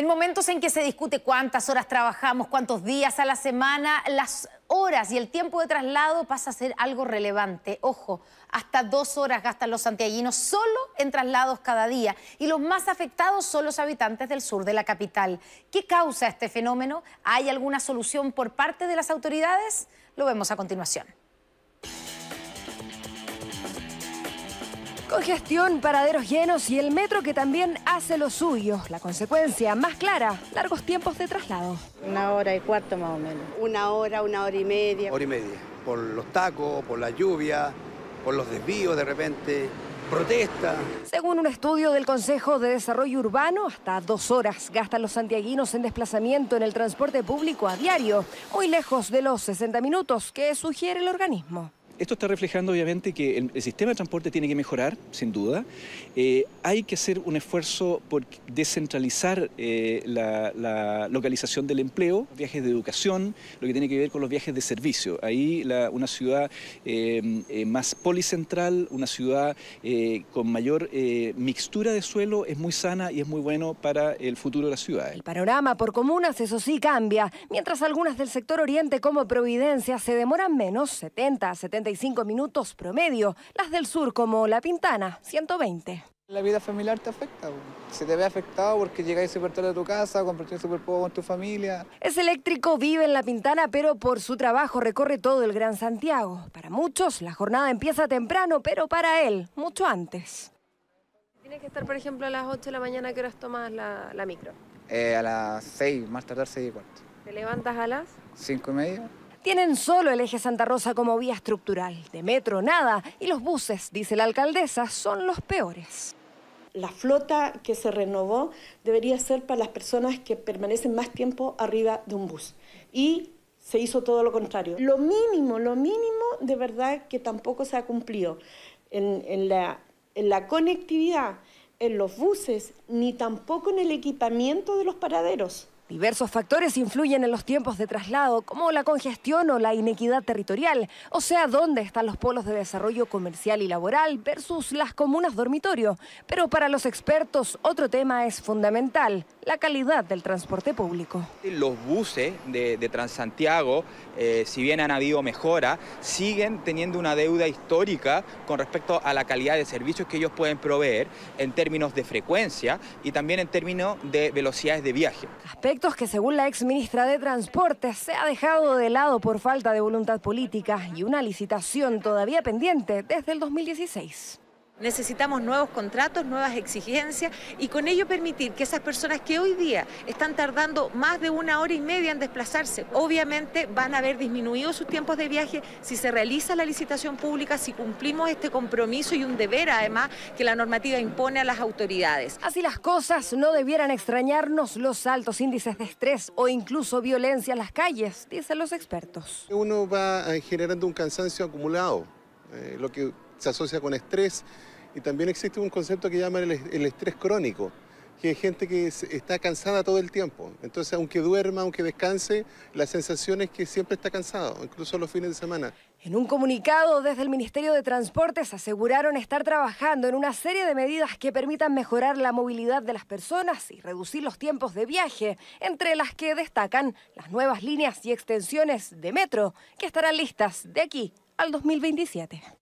En momentos en que se discute cuántas horas trabajamos, cuántos días a la semana, las horas y el tiempo de traslado pasa a ser algo relevante. Ojo, hasta dos horas gastan los santiaguinos solo en traslados cada día y los más afectados son los habitantes del sur de la capital. ¿Qué causa este fenómeno? ¿Hay alguna solución por parte de las autoridades? Lo vemos a continuación. Congestión, paraderos llenos y el metro que también hace lo suyo. La consecuencia más clara, largos tiempos de traslado. Una hora y cuarto más o menos. Una hora, una hora y media. Hora y media. Por los tacos, por la lluvia, por los desvíos de repente. Protesta. Según un estudio del Consejo de Desarrollo Urbano, hasta dos horas gastan los santiaguinos en desplazamiento en el transporte público a diario, muy lejos de los 60 minutos que sugiere el organismo. Esto está reflejando obviamente que el, sistema de transporte tiene que mejorar, sin duda. Eh, hay que hacer un esfuerzo por descentralizar eh, la, localización del empleo, viajes de educación, lo que tiene que ver con los viajes de servicio. Ahí una ciudad eh, más policentral, una ciudad con mayor mixtura de suelo es muy sana y es muy bueno para el futuro de la ciudad. El panorama por comunas, eso sí, cambia. Mientras algunas del sector oriente como Providencia se demoran menos, 70 a 70 minutos promedio, las del sur como La Pintana, 120. La vida familiar te afecta, se te ve afectado porque llegáis súper tarde a tu casa, compartís súper poco con tu familia. Es eléctrico, vive en La Pintana, pero por su trabajo recorre todo el Gran Santiago. Para muchos, la jornada empieza temprano, pero para él, mucho antes. Tienes que estar, por ejemplo, a las 8 de la mañana, ¿qué horas tomas la, micro? Eh, a las 6, más tardar 6 y cuarto. ¿Te levantas a las? 5 y media tienen solo el eje Santa Rosa como vía estructural, de metro nada, y los buses, dice la alcaldesa, son los peores. La flota que se renovó debería ser para las personas que permanecen más tiempo arriba de un bus. Y se hizo todo lo contrario. Lo mínimo, lo mínimo de verdad que tampoco se ha cumplido en, la conectividad, en los buses, ni tampoco en el equipamiento de los paraderos. Diversos factores influyen en los tiempos de traslado, como la congestión o la inequidad territorial, o sea, dónde están los polos de desarrollo comercial y laboral versus las comunas dormitorio. Pero para los expertos, otro tema es fundamental, la calidad del transporte público. Los buses de, Transantiago, eh, si bien han habido mejora, siguen teniendo una deuda histórica con respecto a la calidad de servicios que ellos pueden proveer en términos de frecuencia y también en términos de velocidades de viaje. Aspectos que según la ex ministra de Transportes se ha dejado de lado por falta de voluntad política y una licitación todavía pendiente desde el 2016. Necesitamos nuevos contratos, nuevas exigencias y con ello permitir que esas personas que hoy día están tardando más de una hora y media en desplazarse, obviamente van a ver disminuido sus tiempos de viaje si se realiza la licitación pública, si cumplimos este compromiso y un deber además que la normativa impone a las autoridades. Así las cosas no debieran extrañarnos los altos índices de estrés o incluso violencia en las calles, dicen los expertos. Uno va generando un cansancio acumulado, eh, lo que se asocia con estrés y también existe un concepto que llaman el, estrés crónico, que es gente que está cansada todo el tiempo. Entonces, aunque duerma, aunque descanse, la sensación es que siempre está cansado, incluso los fines de semana. En un comunicado desde el Ministerio de Transportes aseguraron estar trabajando en una serie de medidas que permitan mejorar la movilidad de las personas y reducir los tiempos de viaje, entre las que destacan las nuevas líneas y extensiones de metro que estarán listas de aquí al 2027.